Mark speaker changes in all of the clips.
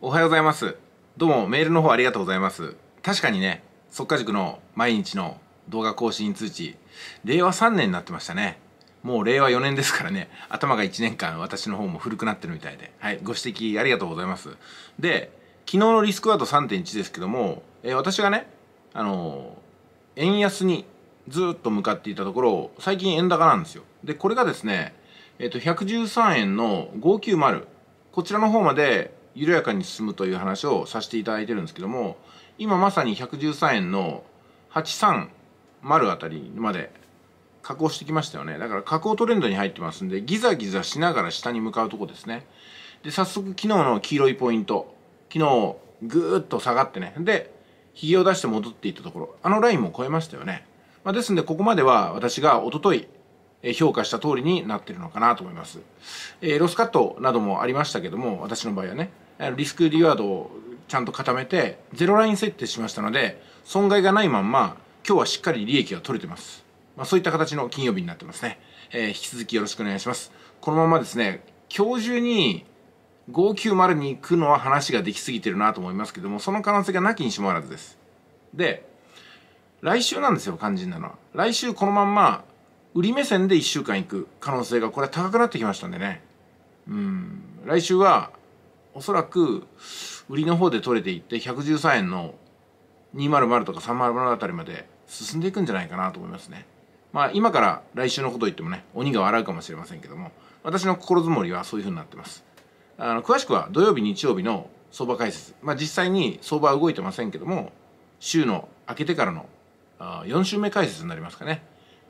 Speaker 1: おはようございますどうもメールの方ありがとうございます確かにね即稼塾の毎日の動画更新通知令和3年になってましたねもう令和4年ですからね頭が1年間私の方も古くなってるみたいではいご指摘ありがとうございますで昨日のリスクワード3.1ですけども、えー、私がねあのー、円安にずっと向かっていたところ最近円高なんですよでこれがですねえっ、ー、と113円の590こちらの方まで緩やかに進むという話をさせていただいてるんですけども今まさに113円の830あたりまで加工してきましたよねだから加工トレンドに入ってますんでギザギザしながら下に向かうとこですねで早速昨日の黄色いポイント昨日ぐーっと下がってねでひげを出して戻っていったところあのラインも超えましたよね、まあ、ですんでここまでは私がおととい評価した通りになってるのかなと思います、えー、ロスカットなどもありましたけども私の場合はねリスクリワードをちゃんと固めてゼロライン設定しましたので損害がないまんま今日はしっかり利益が取れてます、まあ、そういった形の金曜日になってますね、えー、引き続きよろしくお願いしますこのままですね今日中に590に行くのは話ができすぎてるなと思いますけどもその可能性がなきにしもあらずですで来週なんですよ肝心なのは来週このまんま売り目線で1週間行く可能性がこれは高くなってきましたんでねうん来週はおそらく売りの方で取れていって113円の200とか300あたりまで進んでいくんじゃないかなと思いますね。まあ今から来週のこと言ってもね、鬼が笑うかもしれませんけども、私の心づもりはそういうふうになってます。あの詳しくは土曜日、日曜日の相場解説。まあ実際に相場は動いてませんけども、週の明けてからのあ4週目解説になりますかね。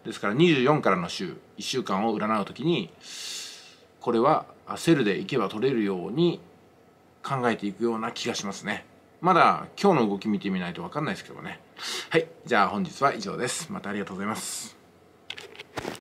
Speaker 1: ですから24からの週、1週間を占うときに、これはセルでいけば取れるように考えていくような気がしますね。まだ今日の動き見てみないとわかんないですけどね。はい。じゃあ本日は以上です。またありがとうございます。